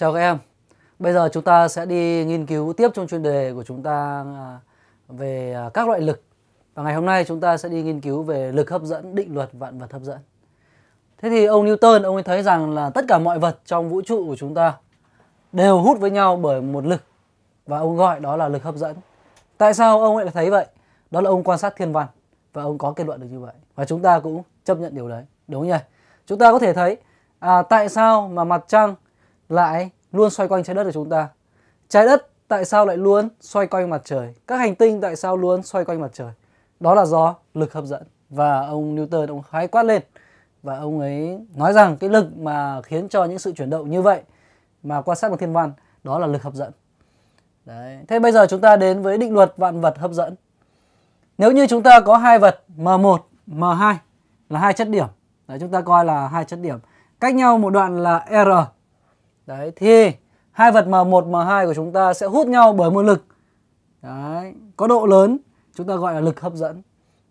Chào các em. Bây giờ chúng ta sẽ đi nghiên cứu tiếp trong chuyên đề của chúng ta à, về à, các loại lực. Và ngày hôm nay chúng ta sẽ đi nghiên cứu về lực hấp dẫn, định luật vạn vật hấp dẫn. Thế thì ông Newton, ông ấy thấy rằng là tất cả mọi vật trong vũ trụ của chúng ta đều hút với nhau bởi một lực và ông gọi đó là lực hấp dẫn. Tại sao ông lại thấy vậy? Đó là ông quan sát thiên văn và ông có kết luận được như vậy. Và chúng ta cũng chấp nhận điều đấy, đúng nhỉ? Chúng ta có thể thấy à, tại sao mà mặt trăng lại luôn xoay quanh trái đất của chúng ta. Trái đất tại sao lại luôn xoay quanh mặt trời? Các hành tinh tại sao luôn xoay quanh mặt trời? Đó là do lực hấp dẫn. Và ông Newton ông hái quát lên và ông ấy nói rằng cái lực mà khiến cho những sự chuyển động như vậy mà quan sát bằng thiên văn đó là lực hấp dẫn. Đấy. Thế bây giờ chúng ta đến với định luật vạn vật hấp dẫn. Nếu như chúng ta có hai vật M1, M2 là hai chất điểm. Đấy, chúng ta coi là hai chất điểm. Cách nhau một đoạn là R Đấy thì hai vật M1 M2 của chúng ta sẽ hút nhau bởi một lực. Đấy, có độ lớn chúng ta gọi là lực hấp dẫn.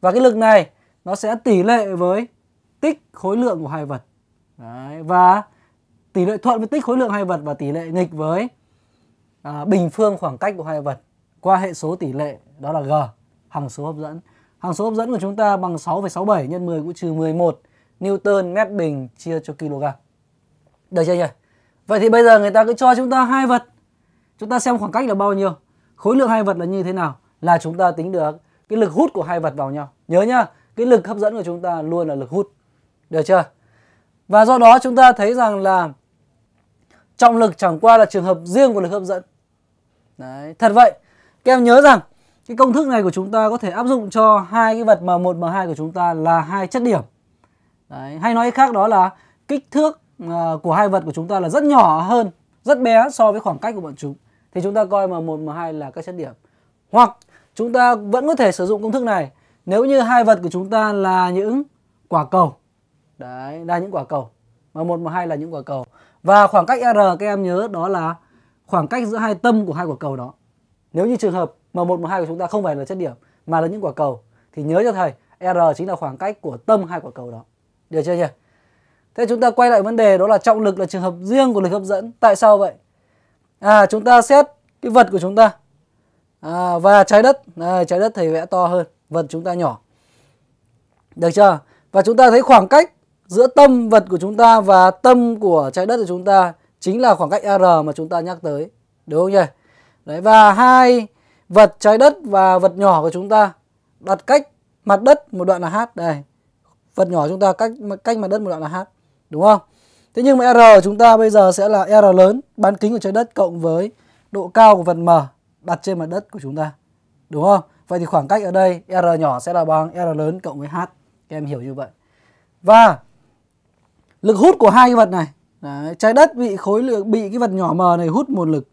Và cái lực này nó sẽ tỷ lệ với tích khối lượng của hai vật. Đấy, và tỷ lệ thuận với tích khối lượng hai vật và tỷ lệ nghịch với à, bình phương khoảng cách của hai vật qua hệ số tỷ lệ đó là g hằng số hấp dẫn hằng số hấp dẫn của chúng ta bằng 6,67 nhân 10 cũng trừ 11 newton mét bình chia cho kg được chưa nhỉ Vậy thì bây giờ người ta cứ cho chúng ta hai vật. Chúng ta xem khoảng cách là bao nhiêu. Khối lượng hai vật là như thế nào là chúng ta tính được cái lực hút của hai vật vào nhau. Nhớ nhá, cái lực hấp dẫn của chúng ta luôn là lực hút. Được chưa? Và do đó chúng ta thấy rằng là trọng lực chẳng qua là trường hợp riêng của lực hấp dẫn. Đấy, thật vậy. Các em nhớ rằng cái công thức này của chúng ta có thể áp dụng cho hai cái vật M1 M2 của chúng ta là hai chất điểm. Đấy, hay nói khác đó là kích thước Ờ, của hai vật của chúng ta là rất nhỏ hơn, rất bé so với khoảng cách của bọn chúng. Thì chúng ta coi M1, M2 là các chất điểm. Hoặc chúng ta vẫn có thể sử dụng công thức này nếu như hai vật của chúng ta là những quả cầu. Đấy, là những quả cầu. M1, M2 là những quả cầu. Và khoảng cách R các em nhớ đó là khoảng cách giữa hai tâm của hai quả cầu đó. Nếu như trường hợp M1, M2 của chúng ta không phải là chất điểm mà là những quả cầu thì nhớ cho thầy R chính là khoảng cách của tâm hai quả cầu đó. Được chưa nhỉ? Thế chúng ta quay lại vấn đề đó là trọng lực là trường hợp riêng của lực hấp dẫn. Tại sao vậy? À chúng ta xét cái vật của chúng ta. À, và trái đất, này, trái đất thầy vẽ to hơn, vật chúng ta nhỏ. Được chưa? Và chúng ta thấy khoảng cách giữa tâm vật của chúng ta và tâm của trái đất của chúng ta chính là khoảng cách R mà chúng ta nhắc tới. Đúng không nhỉ? Đấy và hai vật trái đất và vật nhỏ của chúng ta đặt cách mặt đất một đoạn là h đây vật nhỏ chúng ta cách cách mặt đất một đoạn là h đúng không? Thế nhưng mà R chúng ta bây giờ sẽ là R lớn bán kính của trái đất cộng với độ cao của vật m đặt trên mặt đất của chúng ta. Đúng không? Vậy thì khoảng cách ở đây R nhỏ sẽ là bằng R lớn cộng với H. Các em hiểu như vậy. Và lực hút của hai cái vật này, đấy, trái đất bị khối lượng bị cái vật nhỏ m này hút một lực.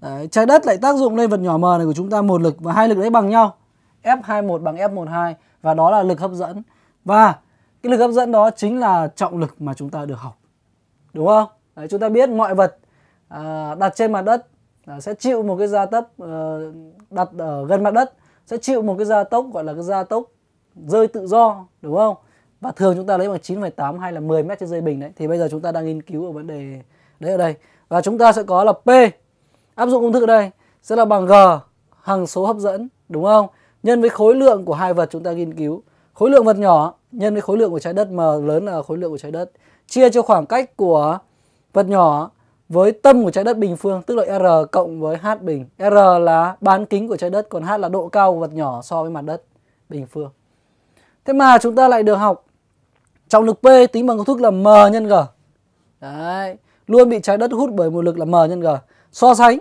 Đấy, trái đất lại tác dụng lên vật nhỏ m này của chúng ta một lực và hai lực đấy bằng nhau. F21 bằng F12 và đó là lực hấp dẫn. Và cái lực hấp dẫn đó chính là trọng lực mà chúng ta được học đúng không Đấy, chúng ta biết mọi vật à, đặt trên mặt đất à, sẽ chịu một cái gia tốc à, đặt ở gần mặt đất sẽ chịu một cái gia tốc gọi là cái gia tốc rơi tự do đúng không và thường chúng ta lấy bằng 9,8 hay là 10 mét trên giây bình đấy thì bây giờ chúng ta đang nghiên cứu ở vấn đề đấy ở đây và chúng ta sẽ có là P áp dụng công thức ở đây sẽ là bằng G hằng số hấp dẫn đúng không nhân với khối lượng của hai vật chúng ta nghiên cứu khối lượng vật nhỏ nhân với khối lượng của trái đất m lớn là khối lượng của trái đất chia cho khoảng cách của vật nhỏ với tâm của trái đất bình phương tức là r cộng với h bình. R là bán kính của trái đất còn h là độ cao của vật nhỏ so với mặt đất bình phương. Thế mà chúng ta lại được học trọng lực P tính bằng công thức là m nhân g. Đấy, luôn bị trái đất hút bởi một lực là m nhân g. So sánh.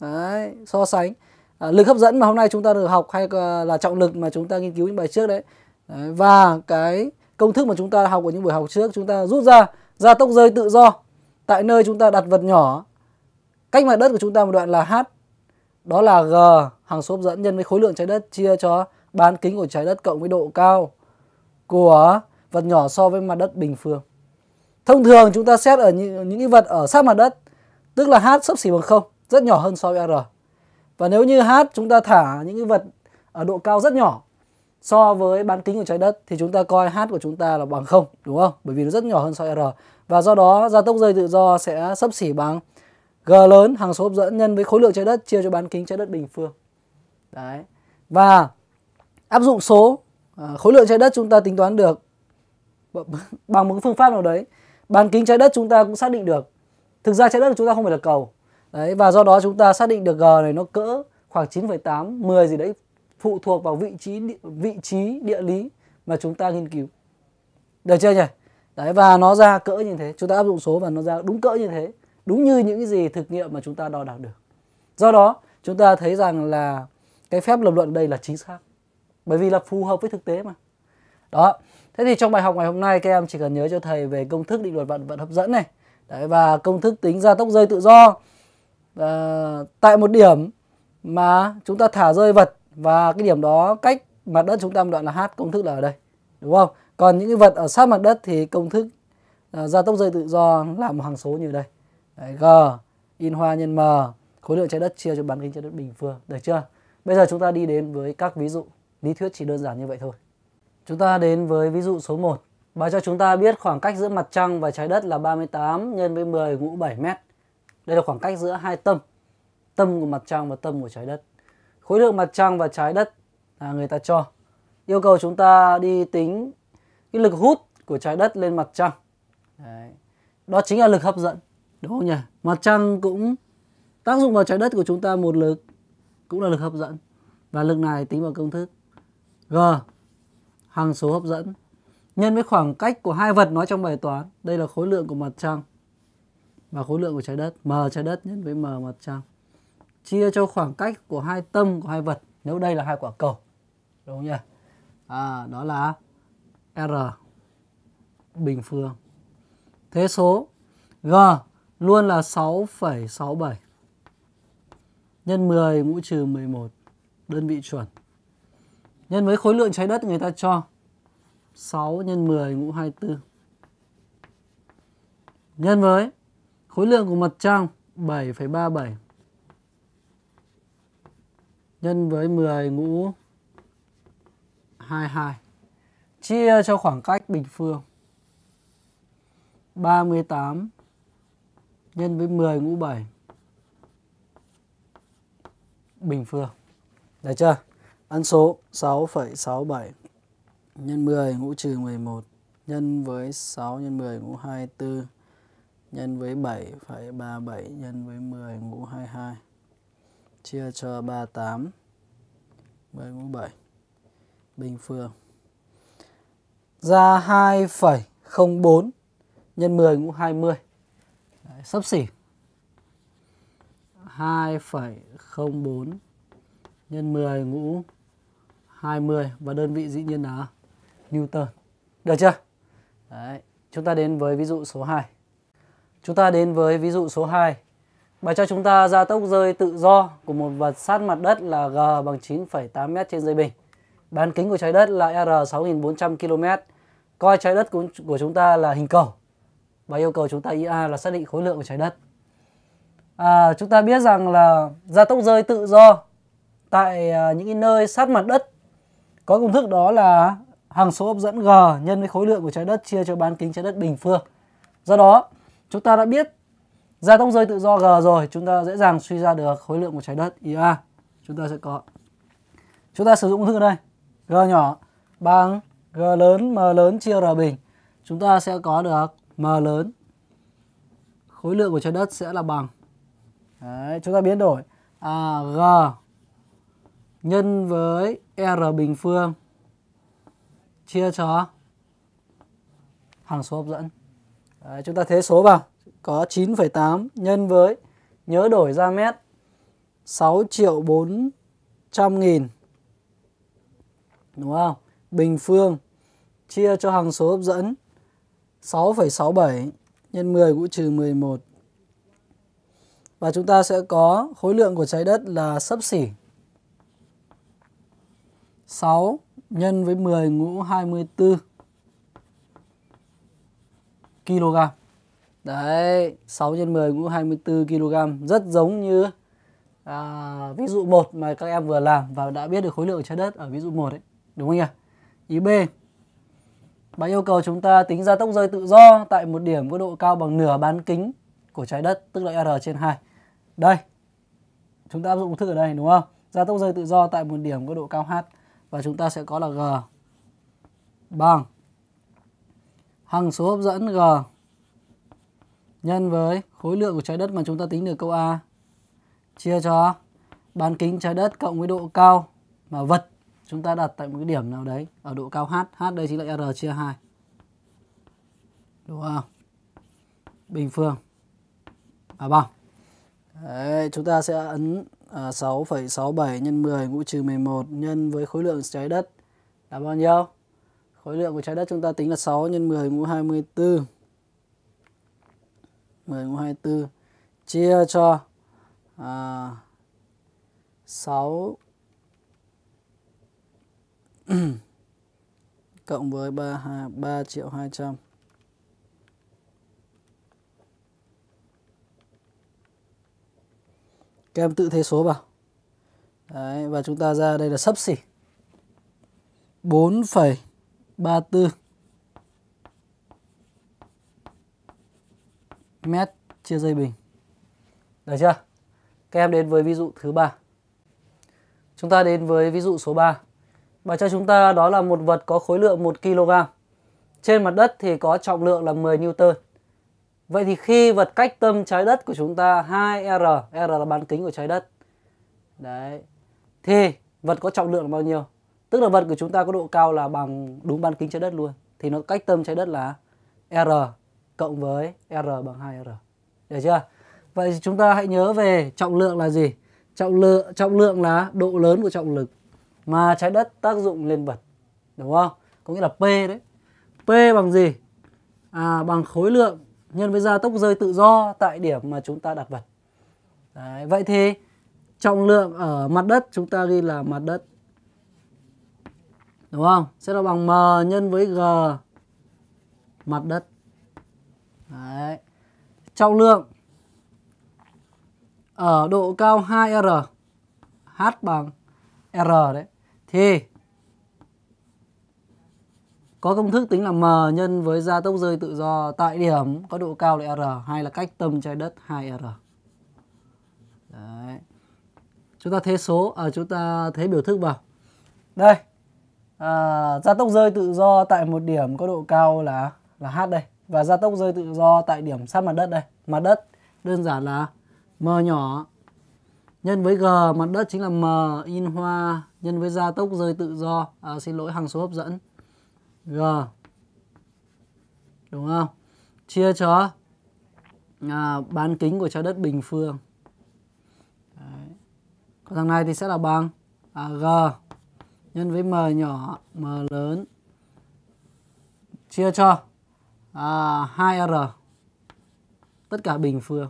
Đấy, so sánh. À, lực hấp dẫn mà hôm nay chúng ta được học hay là trọng lực mà chúng ta nghiên cứu những bài trước đấy Đấy, và cái công thức mà chúng ta học ở những buổi học trước chúng ta rút ra gia tốc rơi tự do tại nơi chúng ta đặt vật nhỏ cách mặt đất của chúng ta một đoạn là h đó là g hằng số hấp dẫn nhân với khối lượng trái đất chia cho bán kính của trái đất cộng với độ cao của vật nhỏ so với mặt đất bình phương thông thường chúng ta xét ở những, những cái vật ở sát mặt đất tức là h sấp xỉ bằng không rất nhỏ hơn so với r và nếu như h chúng ta thả những cái vật ở độ cao rất nhỏ so với bán kính của trái đất thì chúng ta coi h của chúng ta là bằng không đúng không bởi vì nó rất nhỏ hơn so với r và do đó gia tốc rơi tự do sẽ sấp xỉ bằng g lớn hằng số hấp dẫn nhân với khối lượng trái đất chia cho bán kính trái đất bình phương đấy và áp dụng số à, khối lượng trái đất chúng ta tính toán được bằng một phương pháp nào đấy bán kính trái đất chúng ta cũng xác định được thực ra trái đất của chúng ta không phải là cầu đấy và do đó chúng ta xác định được g này nó cỡ khoảng 9,8 10 gì đấy phụ thuộc vào vị trí vị trí địa lý mà chúng ta nghiên cứu được chưa nhỉ đấy và nó ra cỡ như thế chúng ta áp dụng số và nó ra đúng cỡ như thế đúng như những gì thực nghiệm mà chúng ta đo đạc được do đó chúng ta thấy rằng là cái phép lập luận đây là chính xác bởi vì là phù hợp với thực tế mà đó thế thì trong bài học ngày hôm nay các em chỉ cần nhớ cho thầy về công thức định luật vận vận hấp dẫn này đấy và công thức tính gia tốc rơi tự do à, tại một điểm mà chúng ta thả rơi vật và cái điểm đó cách mặt đất chúng ta một đoạn là h công thức là ở đây đúng không còn những cái vật ở sát mặt đất thì công thức uh, gia tốc rơi tự do là một hằng số như đây Đấy, g in hoa nhân m khối lượng trái đất chia cho bán kính trái đất bình phương được chưa bây giờ chúng ta đi đến với các ví dụ lý thuyết chỉ đơn giản như vậy thôi chúng ta đến với ví dụ số 1 Bài cho chúng ta biết khoảng cách giữa mặt trăng và trái đất là 38 nhân với 10 mũ 7 mét. Đây là khoảng cách giữa hai tâm, tâm của mặt trăng và tâm của trái đất khối lượng mặt trăng và trái đất là người ta cho yêu cầu chúng ta đi tính cái lực hút của trái đất lên mặt trăng Đấy. đó chính là lực hấp dẫn đúng không nhỉ mặt trăng cũng tác dụng vào trái đất của chúng ta một lực cũng là lực hấp dẫn và lực này tính bằng công thức g hằng số hấp dẫn nhân với khoảng cách của hai vật nói trong bài toán đây là khối lượng của mặt trăng và khối lượng của trái đất m trái đất nhân với m mặt trăng chia cho khoảng cách của hai tâm của hai vật nếu đây là hai quả cầu đúng không nhỉ à, đó là r bình phương thế số g luôn là 6,67 nhân 10 mũ trừ 11 đơn vị chuẩn nhân với khối lượng trái đất người ta cho 6 nhân 10 mũ 24 nhân với khối lượng của mặt trăng 7,37 nhân với 10 mũ 22 chia cho khoảng cách bình phương 38 nhân với 10 mũ 7 bình phương. Được chưa? Ấn số 6,67 nhân 10 mũ trừ 11 nhân với 6 nhân 10 mũ 24 nhân với 7,37 nhân với 10 mũ 22 chia cho 38 với mũ 7 bình phương ra 2,04 nhân 10 mũ 20 Đấy, sắp xỉ 2,04 nhân 10 mũ 20 và đơn vị dĩ nhiên là Newton được chưa Đấy, chúng ta đến với ví dụ số 2 chúng ta đến với ví dụ số 2 Bài cho chúng ta gia tốc rơi tự do của một vật sát mặt đất là G bằng 9,8 m trên giây bình. Bán kính của trái đất là R 6.400 km. Coi trái đất của chúng ta là hình cầu. Và yêu cầu chúng ta IA là xác định khối lượng của trái đất. À, chúng ta biết rằng là gia tốc rơi tự do tại à, những nơi sát mặt đất có công thức đó là hằng số hấp dẫn G nhân với khối lượng của trái đất chia cho bán kính trái đất bình phương. Do đó, chúng ta đã biết Giá tông rơi tự do G rồi, chúng ta dễ dàng suy ra được khối lượng của trái đất IA. Chúng ta sẽ có. Chúng ta sử dụng công thức đây. G nhỏ bằng G lớn M lớn chia R bình. Chúng ta sẽ có được M lớn. Khối lượng của trái đất sẽ là bằng. Đấy, chúng ta biến đổi. À, G nhân với R bình phương chia cho hằng số hấp dẫn. Đấy, chúng ta thế số vào có 9,8 nhân với nhớ đổi ra mét 6 triệu 400 nghìn đúng không? Bình phương chia cho hằng số hấp dẫn 6,67 nhân 10 cũng trừ 11 và chúng ta sẽ có khối lượng của trái đất là sấp xỉ 6 nhân với 10 ngũ 24 kg. Đấy, 6 x 10 cũng 24 kg, rất giống như à, ví dụ 1 mà các em vừa làm và đã biết được khối lượng trái đất ở ví dụ 1 đấy, đúng không nhỉ? Ý B. Bài yêu cầu chúng ta tính ra tốc rơi tự do tại một điểm có độ cao bằng nửa bán kính của trái đất, tức là R trên 2. Đây. Chúng ta áp dụng công thức ở đây đúng không? Gia tốc rơi tự do tại một điểm có độ cao h và chúng ta sẽ có là g bằng hằng số hấp dẫn g nhân với khối lượng của trái đất mà chúng ta tính được câu A chia cho bán kính trái đất cộng với độ cao mà vật chúng ta đặt tại một cái điểm nào đấy ở độ cao h, h đây chính là r chia 2. Đúng không? Bình phương. À bao Đấy, chúng ta sẽ ấn à, 6,67 nhân 10 ngũ trừ 11 nhân với khối lượng trái đất là bao nhiêu? Khối lượng của trái đất chúng ta tính là 6 nhân 10 mũ 24 10 mũ 24 chia cho à, 6 cộng với 3, 3 triệu 200 Các em tự thế số vào Đấy, và chúng ta ra đây là sấp xỉ 4,34 mét chia dây bình. Được chưa? Các em đến với ví dụ thứ ba. Chúng ta đến với ví dụ số 3. Bài cho chúng ta đó là một vật có khối lượng 1 kg. Trên mặt đất thì có trọng lượng là 10 Newton. Vậy thì khi vật cách tâm trái đất của chúng ta 2R, R là bán kính của trái đất. Đấy. Thì vật có trọng lượng là bao nhiêu? Tức là vật của chúng ta có độ cao là bằng đúng bán kính trái đất luôn. Thì nó cách tâm trái đất là R cộng với R bằng 2R. Được chưa? Vậy thì chúng ta hãy nhớ về trọng lượng là gì? Trọng lượng trọng lượng là độ lớn của trọng lực mà trái đất tác dụng lên vật. Đúng không? Có nghĩa là P đấy. P bằng gì? À bằng khối lượng nhân với gia tốc rơi tự do tại điểm mà chúng ta đặt vật. Đấy, vậy thì trọng lượng ở mặt đất chúng ta ghi là mặt đất. Đúng không? Sẽ là bằng M nhân với G mặt đất Đấy. Trọng lượng ở độ cao 2R H bằng R đấy thì có công thức tính là m nhân với gia tốc rơi tự do tại điểm có độ cao là r hay là cách tâm trái đất 2r. Đấy. Chúng ta thế số à chúng ta thế biểu thức vào. Đây. À, gia tốc rơi tự do tại một điểm có độ cao là là h đây và gia tốc rơi tự do tại điểm sát mặt đất đây. Mặt đất đơn giản là m nhỏ nhân với g mặt đất chính là m in hoa nhân với gia tốc rơi tự do à, xin lỗi hằng số hấp dẫn g đúng không chia cho à, bán kính của trái đất bình phương Đấy. còn thằng này thì sẽ là bằng à, g nhân với m nhỏ m lớn chia cho 2R à, tất cả bình phương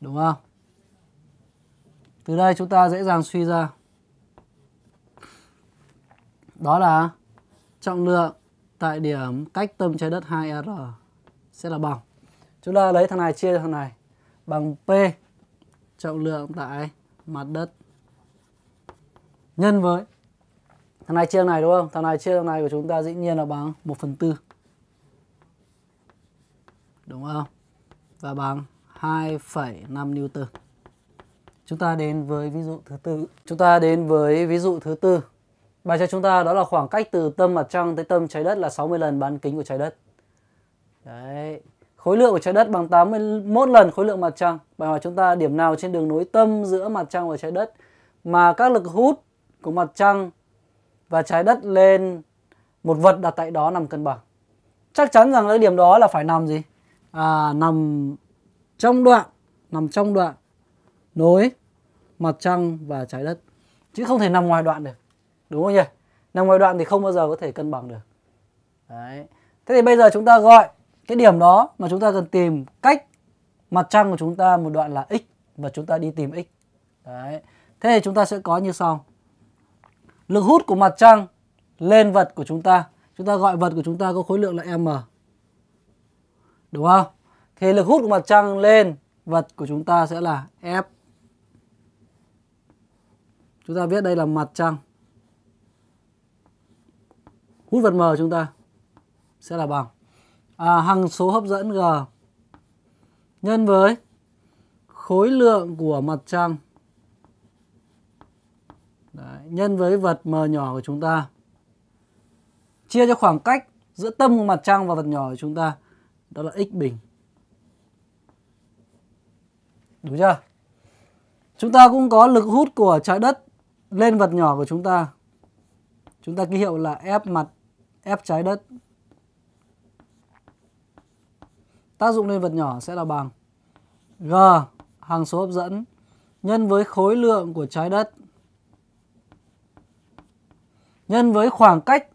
đúng không từ đây chúng ta dễ dàng suy ra đó là trọng lượng tại điểm cách tâm trái đất 2R sẽ là bằng chúng ta lấy thằng này chia thằng này bằng P trọng lượng tại mặt đất nhân với thằng này chia thằng này đúng không thằng này chia thằng này của chúng ta dĩ nhiên là bằng 1 phần 4 đúng không? Và bằng 2,5 Newton. Chúng ta đến với ví dụ thứ tư. Chúng ta đến với ví dụ thứ tư. Bài cho chúng ta đó là khoảng cách từ tâm mặt trăng tới tâm trái đất là 60 lần bán kính của trái đất. Đấy. Khối lượng của trái đất bằng 81 lần khối lượng mặt trăng. Bài hỏi chúng ta điểm nào trên đường nối tâm giữa mặt trăng và trái đất mà các lực hút của mặt trăng và trái đất lên một vật đặt tại đó nằm cân bằng. Chắc chắn rằng cái điểm đó là phải nằm gì? à, nằm trong đoạn nằm trong đoạn nối mặt trăng và trái đất chứ không thể nằm ngoài đoạn được đúng không nhỉ nằm ngoài đoạn thì không bao giờ có thể cân bằng được đấy thế thì bây giờ chúng ta gọi cái điểm đó mà chúng ta cần tìm cách mặt trăng của chúng ta một đoạn là x và chúng ta đi tìm x đấy thế thì chúng ta sẽ có như sau lực hút của mặt trăng lên vật của chúng ta chúng ta gọi vật của chúng ta có khối lượng là m đúng không? Thì lực hút của mặt trăng lên vật của chúng ta sẽ là F. Chúng ta viết đây là mặt trăng. Hút vật M chúng ta sẽ là bằng à, hằng số hấp dẫn G nhân với khối lượng của mặt trăng Đấy, nhân với vật M nhỏ của chúng ta chia cho khoảng cách giữa tâm của mặt trăng và vật nhỏ của chúng ta đó là x bình. Đúng chưa? Chúng ta cũng có lực hút của trái đất lên vật nhỏ của chúng ta. Chúng ta ký hiệu là ép mặt ép trái đất. Tác dụng lên vật nhỏ sẽ là bằng G hàng số hấp dẫn nhân với khối lượng của trái đất nhân với khoảng cách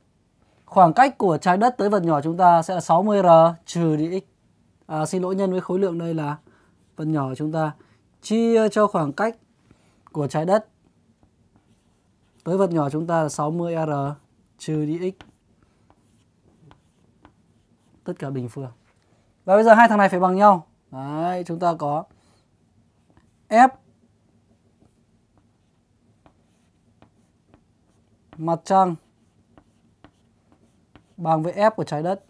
Khoảng cách của trái đất tới vật nhỏ chúng ta sẽ là 60r trừ đi x. À, xin lỗi nhân với khối lượng đây là vật nhỏ của chúng ta chia cho khoảng cách của trái đất tới vật nhỏ chúng ta là 60r trừ đi x. Tất cả bình phương. Và bây giờ hai thằng này phải bằng nhau. Đấy, chúng ta có F mặt trăng bằng với F của trái đất.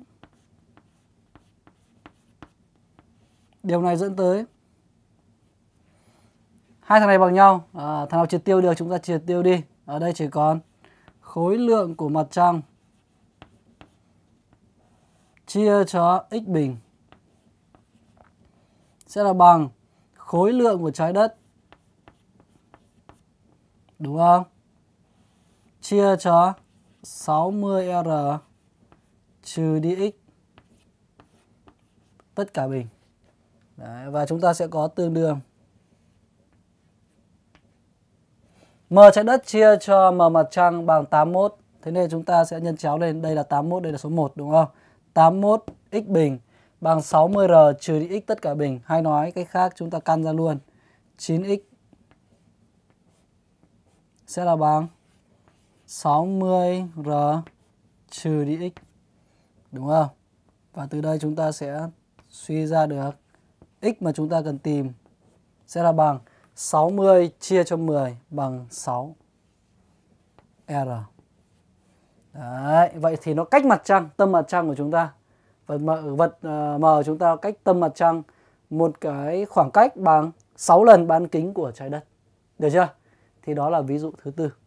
Điều này dẫn tới hai thằng này bằng nhau, à, thằng nào triệt tiêu được chúng ta triệt tiêu đi. Ở đây chỉ còn khối lượng của mặt trăng chia cho x bình sẽ là bằng khối lượng của trái đất đúng không? Chia cho 60R trừ đi x tất cả bình. Đấy, và chúng ta sẽ có tương đương M trái đất chia cho M mặt trăng bằng 81. Thế nên chúng ta sẽ nhân chéo lên. Đây là 81, đây là số 1 đúng không? 81 x bình bằng 60R trừ đi x tất cả bình. Hay nói cách khác chúng ta căn ra luôn. 9x sẽ là bằng 60R trừ đi x đúng không? Và từ đây chúng ta sẽ suy ra được x mà chúng ta cần tìm sẽ là bằng 60 chia cho 10 bằng 6 R. Đấy, vậy thì nó cách mặt trăng, tâm mặt trăng của chúng ta. Vật m, vật ờ, m chúng ta cách tâm mặt trăng một cái khoảng cách bằng 6 lần bán kính của trái đất. Được chưa? Thì đó là ví dụ thứ tư.